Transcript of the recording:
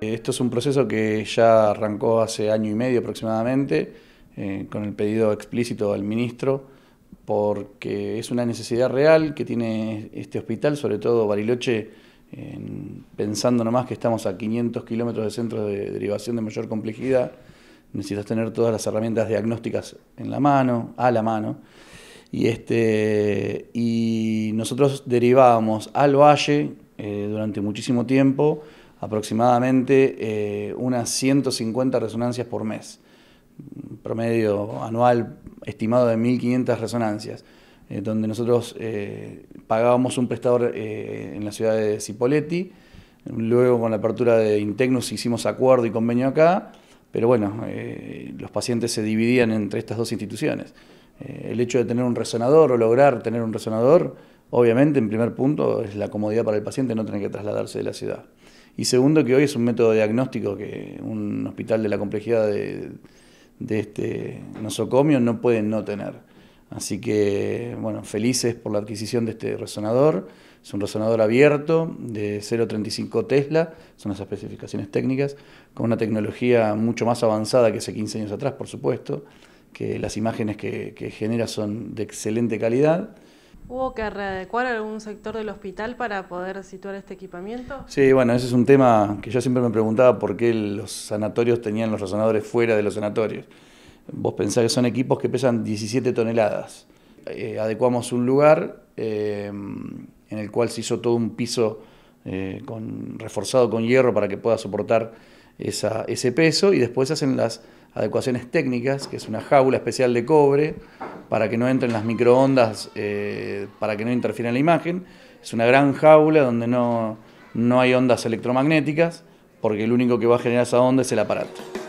Eh, esto es un proceso que ya arrancó hace año y medio aproximadamente, eh, con el pedido explícito al ministro, porque es una necesidad real que tiene este hospital, sobre todo Bariloche, pensando nomás que estamos a 500 kilómetros de centro de derivación de mayor complejidad, necesitas tener todas las herramientas diagnósticas en la mano, a la mano. Y, este, y nosotros derivábamos al valle eh, durante muchísimo tiempo, aproximadamente eh, unas 150 resonancias por mes, promedio anual estimado de 1.500 resonancias, eh, donde nosotros eh, pagábamos un prestador en la ciudad de Cipoletti, luego con la apertura de Integnus hicimos acuerdo y convenio acá, pero bueno, los pacientes se dividían entre estas dos instituciones. el hecho de tener un resonador o lograr tener un resonador, obviamente en primer punto es la comodidad para el paciente no tener que trasladarse de la ciudad. Y segundo, que hoy es un método diagnóstico que un hospital de la complejidad de, este nosocomio no puede no tener. Así que, bueno, felices por la adquisición de este resonador. Es un resonador abierto de 0.35 Tesla, son las especificaciones técnicas, con una tecnología mucho más avanzada que hace 15 años atrás, por supuesto, que las imágenes que genera son de excelente calidad. ¿Hubo que readecuar algún sector del hospital para poder situar este equipamiento? Sí, bueno, ese es un tema que yo siempre me preguntaba por qué los sanatorios tenían los resonadores fuera de los sanatorios. Vos pensás que son equipos que pesan 17 toneladas. Eh, adecuamos un lugar eh, en el cual se hizo todo un piso eh, con, reforzado con hierro para que pueda soportar ese peso y después hacen las adecuaciones técnicas, que es una jaula especial de cobre para que no entren las microondas, eh, para que no interfiera en la imagen. Es una gran jaula donde no, no hay ondas electromagnéticas, porque el único que va a generar esa onda es el aparato.